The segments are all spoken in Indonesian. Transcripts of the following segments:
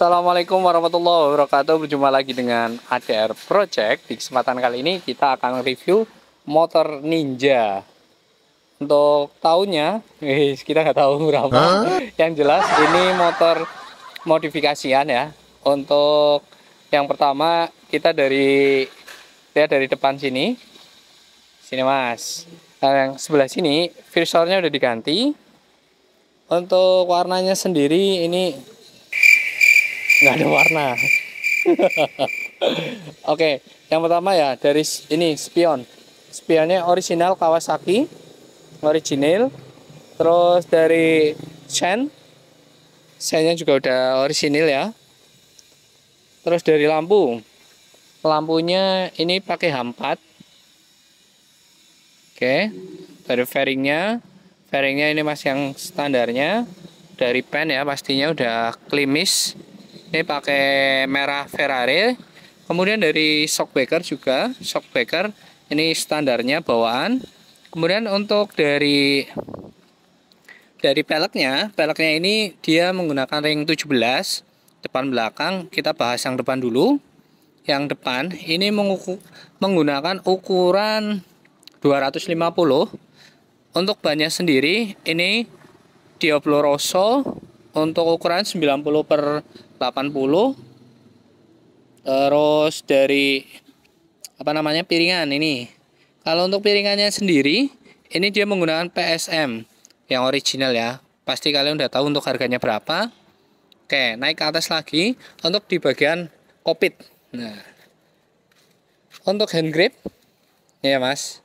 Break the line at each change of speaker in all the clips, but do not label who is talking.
Assalamualaikum warahmatullahi wabarakatuh Berjumpa lagi dengan ADR Project Di kesempatan kali ini kita akan review motor Ninja Untuk tahunnya eh, Kita nggak tahu berapa huh? Yang jelas ini motor modifikasian ya Untuk yang pertama kita dari ya dari depan sini Sini mas nah, Yang sebelah sini visornya udah diganti untuk warnanya sendiri ini nggak ada warna oke okay, yang pertama ya dari ini spion spionnya original Kawasaki original terus dari chain, chainnya juga udah original ya terus dari lampu lampunya ini pakai H4. oke okay. dari fairingnya fairingnya ini masih yang standarnya dari pen ya pastinya udah klimis ini pakai merah Ferrari kemudian dari shockbreaker juga shockbreaker ini standarnya bawaan kemudian untuk dari dari peleknya peleknya ini dia menggunakan ring 17 depan belakang kita bahas yang depan dulu yang depan ini menggunakan ukuran 250 untuk bannya sendiri ini Diablo Rosso untuk ukuran 90 per 80 eh, terus dari apa namanya piringan ini kalau untuk piringannya sendiri ini dia menggunakan PSM yang original ya pasti kalian udah tahu untuk harganya berapa oke naik ke atas lagi untuk di bagian kopit nah untuk hand grip ya mas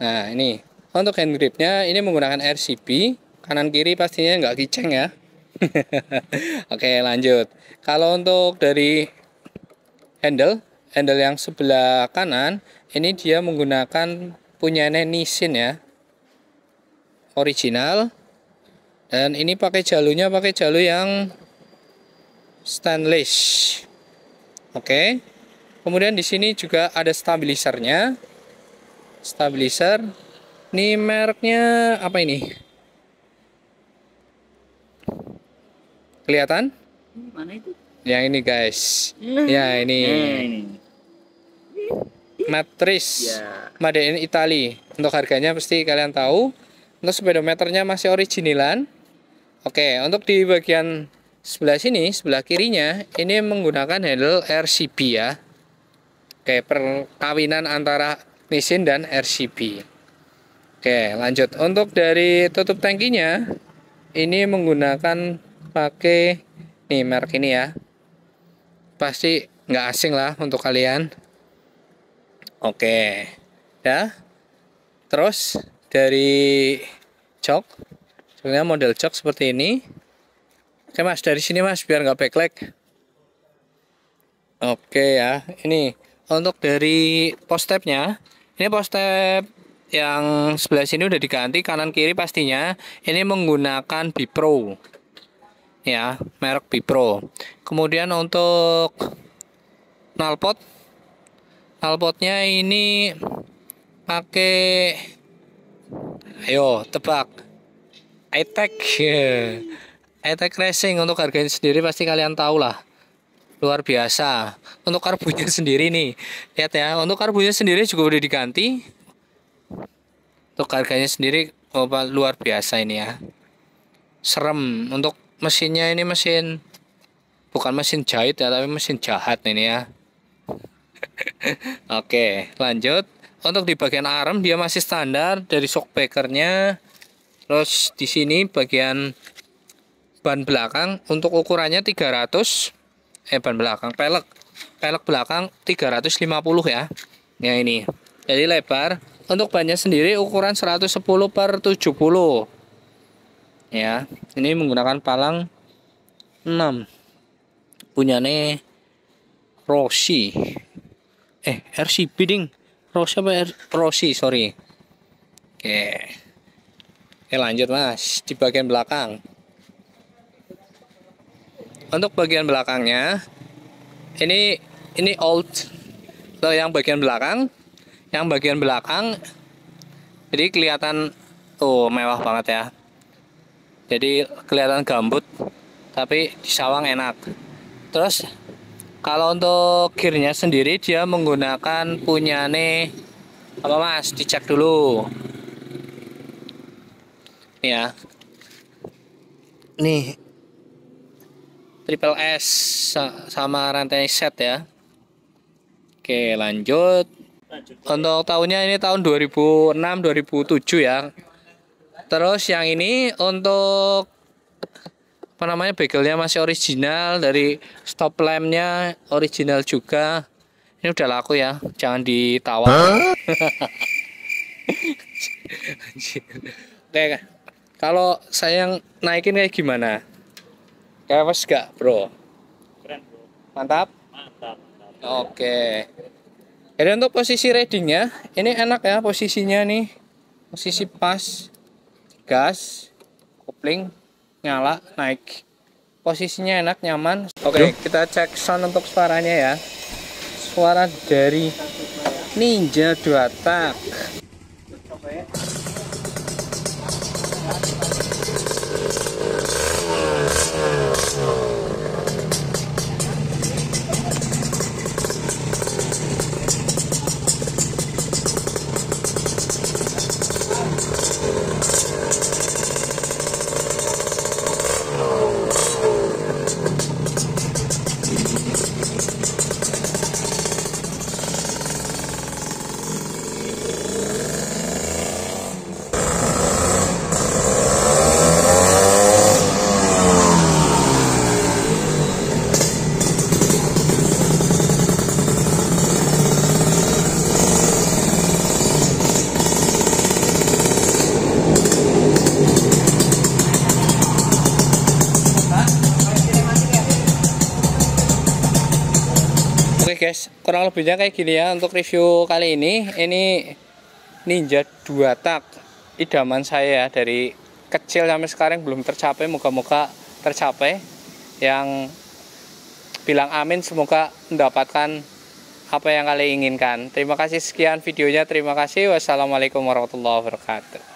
nah ini untuk hand gripnya ini menggunakan RCP kanan kiri pastinya nggak kiceng ya Oke lanjut. Kalau untuk dari handle, handle yang sebelah kanan, ini dia menggunakan punya Nissin ya. Original. Dan ini pakai jalurnya pakai jalur yang stainless. Oke. Kemudian di sini juga ada stabilisernya. Stabilizer. Ini mereknya apa ini? Kelihatan? Mana itu? Yang ini guys. Nah, ya ini. Nah, Matris. Ya. Made in Italy. Untuk harganya pasti kalian tahu. Untuk speedometernya masih originalan. Oke, untuk di bagian sebelah sini, sebelah kirinya, ini menggunakan handle RCB ya. Oke, perkawinan antara mesin dan RCB. Oke, lanjut. Untuk dari tutup tangkinya, ini menggunakan pakai nih merek ini ya pasti nggak asing lah untuk kalian oke ya terus dari jok sebenarnya model jok seperti ini oke mas dari sini mas biar nggak peklek oke ya ini untuk dari post ini post yang sebelah sini udah diganti kanan kiri pastinya ini menggunakan Bipro ya, merek Bipro. Kemudian untuk nalpot nalpotnya ini pakai ayo tebak Etek. Etek Racing untuk harganya sendiri pasti kalian tahu lah luar biasa untuk karbunya sendiri nih lihat ya untuk karbunya sendiri juga udah diganti untuk harganya sendiri oh, luar biasa ini ya serem untuk mesinnya ini mesin bukan mesin jahit ya tapi mesin jahat ini ya oke lanjut untuk di bagian arm dia masih standar dari shock backernya terus di sini bagian ban belakang untuk ukurannya 300 eh ban belakang pelek pelek belakang 350 ya ya ini jadi lebar untuk bannya sendiri ukuran 110 per 70 ya ini menggunakan palang 6 punyane Rossi eh RC bidding. Rossi apa R Rossi sorry oke oke lanjut mas di bagian belakang untuk bagian belakangnya ini ini old so, yang bagian belakang yang bagian belakang jadi kelihatan tuh oh, mewah banget ya jadi kelihatan gambut tapi di sawang enak terus kalau untuk gearnya sendiri dia menggunakan punya nih apa mas dicek dulu ini ya nih triple S sama rantai set ya oke lanjut untuk tahunnya ini tahun 2006 2007 ya terus yang ini untuk apa namanya bagelnya masih original dari stop lampnya original juga ini udah laku ya jangan ditawar huh? kalau saya yang naikin kayak gimana? Kayak mas gak bro? Mantap? Mantap. mantap. Oke. Jadi untuk posisi readingnya, ini enak ya posisinya nih, posisi pas gas, kopling, nyala, naik. Posisinya enak, nyaman. Oke, okay, kita cek sound untuk suaranya ya. Suara dari Ninja dua tak. guys kurang lebihnya kayak gini ya untuk review kali ini ini ninja dua tak idaman saya ya dari kecil sampai sekarang belum tercapai moga-moga tercapai yang bilang amin semoga mendapatkan apa yang kalian inginkan terima kasih sekian videonya terima kasih wassalamualaikum warahmatullahi wabarakatuh